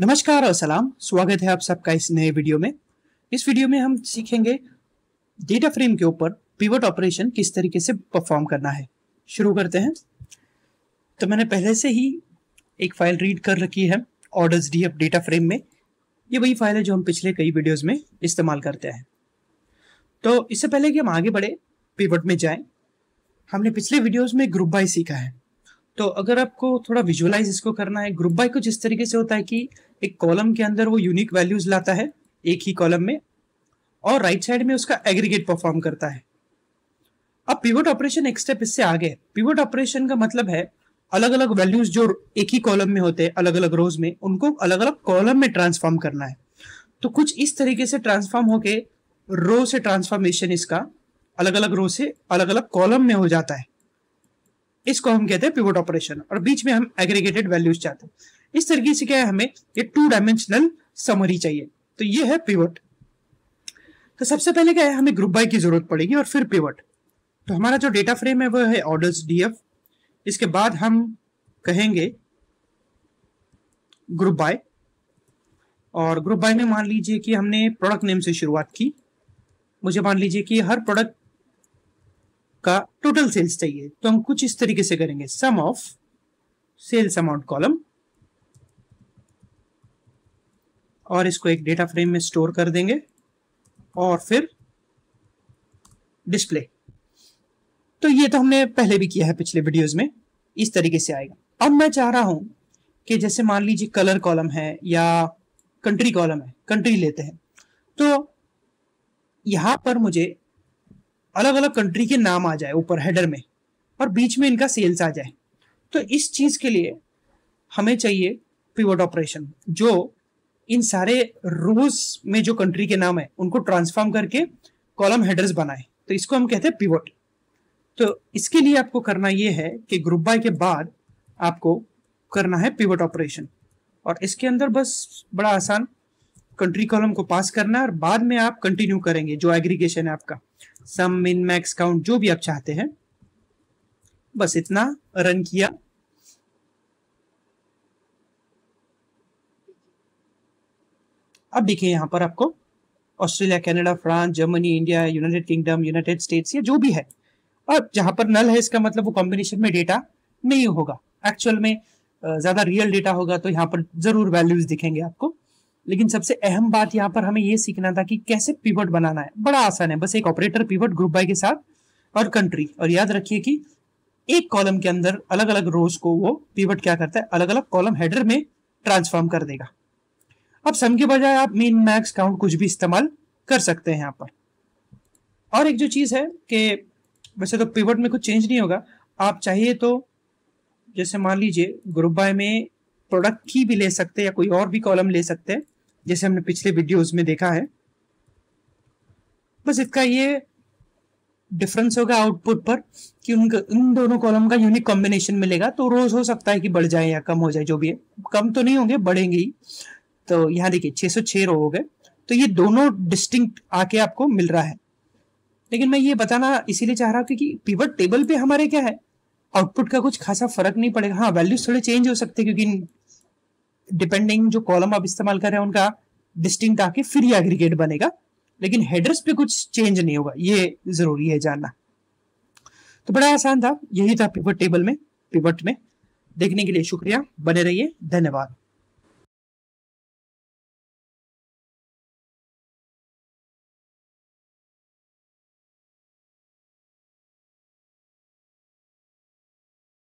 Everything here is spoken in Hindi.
नमस्कार और सलाम स्वागत है आप सबका इस नए वीडियो में इस वीडियो में हम सीखेंगे डेटा फ्रेम के ऊपर पिवट ऑपरेशन किस तरीके से परफॉर्म करना है शुरू करते हैं तो मैंने पहले से ही एक फाइल रीड कर रखी है orders D F data frame में ये वही फाइल है जो हम पिछले कई वीडियोस में इस्तेमाल करते हैं तो इससे पहले कि हम आगे बढ़े पिवट में जाएं हमने पिछले वीडियोस में ग्रुप बाई सीखा है तो अगर आपको थोड़ा विजुअलाइज इसको करना है ग्रुप बाय कुछ इस तरीके से होता है कि एक कॉलम के अंदर वो यूनिक वैल्यूज लाता है एक ही कॉलम में और राइट right साइड में उसका एग्रीगेट परफॉर्म करता है अब पिवट ऑपरेशन एक स्टेप इससे आगे पिवट ऑपरेशन का मतलब है अलग अलग वैल्यूज जो एक ही कॉलम में होते हैं अलग अलग रोज में उनको अलग अलग कॉलम में ट्रांसफॉर्म करना है तो कुछ इस तरीके से ट्रांसफॉर्म होके रो से ट्रांसफॉर्मेशन इसका अलग अलग रो से अलग अलग कॉलम में हो जाता है इसको हम कहते हैं पिवोट ऑपरेशन और बीच में हम एग्रीगेटेड वैल्यूज चाहते हैं इस तरीके से क्या है हमें ये टू डायमेंशनल समरी चाहिए तो ये है पिवट तो सबसे पहले क्या है हमें ग्रुप बाई की जरूरत पड़ेगी और फिर पिवट तो हमारा जो डेटा फ्रेम है वो है ऑर्डर्स डीएफ इसके बाद हम कहेंगे ग्रुप बाय और ग्रुप बाय में मान लीजिए कि हमने प्रोडक्ट नेम से शुरुआत की मुझे मान लीजिए कि हर प्रोडक्ट का टोटल सेल्स चाहिए तो हम कुछ इस तरीके से करेंगे sum of sales amount column और इसको एक डेटा फ्रेम में स्टोर कर देंगे और फिर डिस्प्ले तो ये तो हमने पहले भी किया है पिछले वीडियोस में इस तरीके से आएगा अब मैं चाह रहा हूं कि जैसे मान लीजिए कलर कॉलम है या कंट्री कॉलम है कंट्री लेते हैं तो यहां पर मुझे अलग अलग कंट्री के नाम आ जाए ऊपर हेडर में और बीच में इनका सेल्स आ जाए तो इस चीज के लिए हमें चाहिए पिवट ऑपरेशन जो इन सारे रोज में जो कंट्री के नाम है उनको ट्रांसफॉर्म करके कॉलम हेडर्स बनाए तो इसको हम कहते हैं पिवट तो इसके लिए आपको करना ये है कि ग्रुप बाय के बाद आपको करना है पिवट ऑपरेशन और इसके अंदर बस बड़ा आसान कंट्री कॉलम को पास करना और बाद में आप कंटिन्यू करेंगे जो एग्रीगेशन है आपका सम मिन मैक्स काउंट जो भी आप चाहते हैं बस इतना रन किया अब देखिए यहां पर आपको Australia Canada France Germany India United Kingdom United States या जो भी है अब जहां पर नल है इसका मतलब वो कॉम्बिनेशन में डेटा नहीं होगा एक्चुअल में ज्यादा रियल डेटा होगा तो यहाँ पर जरूर वैल्यूज दिखेंगे आपको लेकिन सबसे अहम बात यहाँ पर हमें ये सीखना था कि कैसे पिवट बनाना है बड़ा आसान है बस एक ऑपरेटर पिवट ग्रुप बाई के साथ और कंट्री और याद रखिए कि एक कॉलम के अंदर अलग अलग रोज को वो पिवट क्या करता है अलग अलग कॉलम हेडर में ट्रांसफॉर्म कर देगा अब सम के बजाय आप मीन मैक्स काउंट कुछ भी इस्तेमाल कर सकते हैं यहाँ पर और एक जो चीज़ है कि वैसे तो पिवट में कुछ चेंज नहीं होगा आप चाहिए तो जैसे मान लीजिए ग्रुप बाय में प्रोडक्ट की भी ले सकते हैं या कोई और भी कॉलम ले सकते हैं जैसे हमने पिछले वीडियोस में देखा है बस इसका ये डिफरेंस होगा आउटपुट पर कि उन इन दोनों कॉलम का यूनिक कॉम्बिनेशन मिलेगा तो रोज हो सकता है कि बढ़ जाए या कम हो जाए जो भी है कम तो नहीं होंगे बढ़ेंगे ही तो यहाँ देखिए 606 रो हो गए तो ये दोनों डिस्टिंक्ट आके आपको मिल रहा है लेकिन मैं ये बताना इसीलिए चाह रहा हूँ क्योंकि पिवट टेबल पे हमारे क्या है आउटपुट का कुछ खासा फर्क नहीं पड़ेगा हाँ वैल्यूज थोड़े चेंज हो सकते हैं क्योंकि डिपेंडिंग जो कॉलम आप इस्तेमाल कर रहे हैं उनका डिस्टिंग आके फिर ये एग्रीगेट बनेगा लेकिन हेडर्स पे कुछ चेंज नहीं होगा ये जरूरी है जानना तो बड़ा आसान था यही था पिवट टेबल में पिवट में देखने के लिए शुक्रिया बने रहिए धन्यवाद